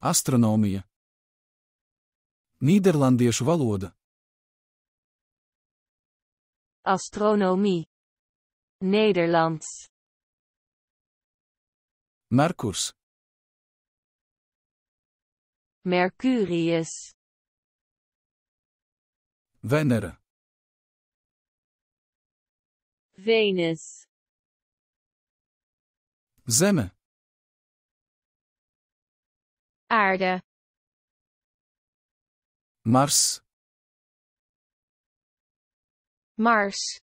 Astronomie. Nederlandse valoda Astronomie Nederlands Merkurs Mercurius Venere Venus Zeme aarde Mars Mars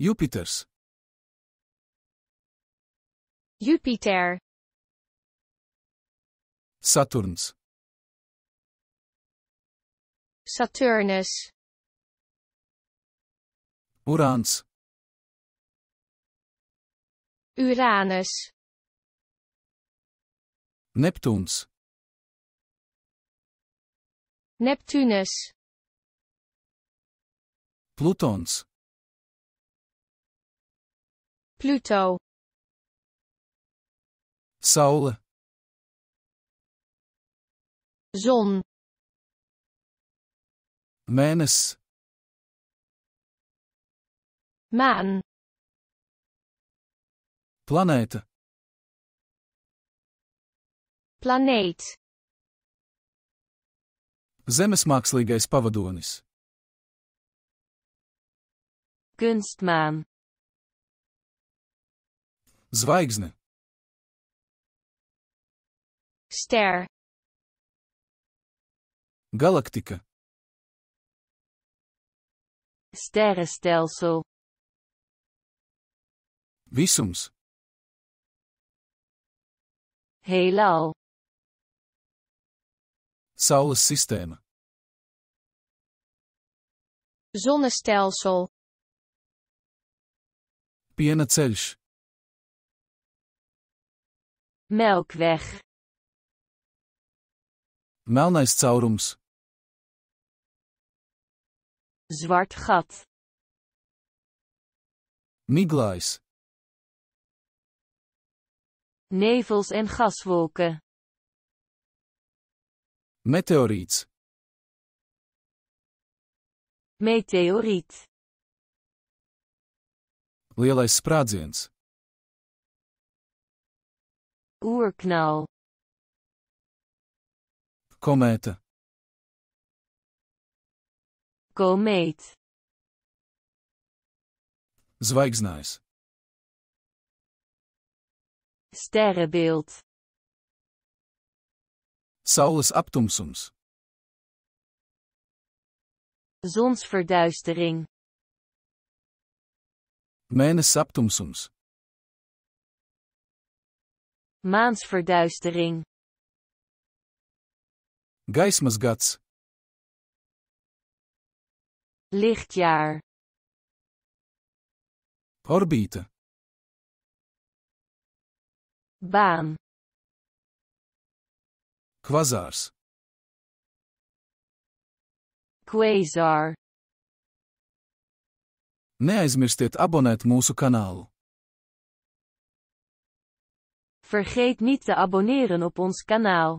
Jupiters Jupiter Saturns Saturnus Uranus, Uranus Neptuns. Neptunus. Plutons. Pluto. Saule. Zon. Mēnes. Maan. Planeta. Planēts. Zemes mākslīgais pavadonis. Kunstmēn. Zvaigzne. Ster. Galaktika. Sterrenstelsel. Visums. Heelal. systeem, Zonnestelsel. Pienencelsch. Melkweg. Melnais Zwart gat. Miglais. Nevels en gaswolken. Meteorīts. Meteorīts. Lielais sprādziens. Urknal. Komēta. Komēts. Zvaigznājs. Sterrenbeeld. Saulus abtumsums. Zonsverduistering. Mijnes abtumsums. Maansverduistering. Gaismasgats. Lichtjaar. Orbite. Baan. Quasars. Quasar. Neaizmirstiet abonēt mūsu kanālu. Vergeet niet te abonneren op ons kanaal.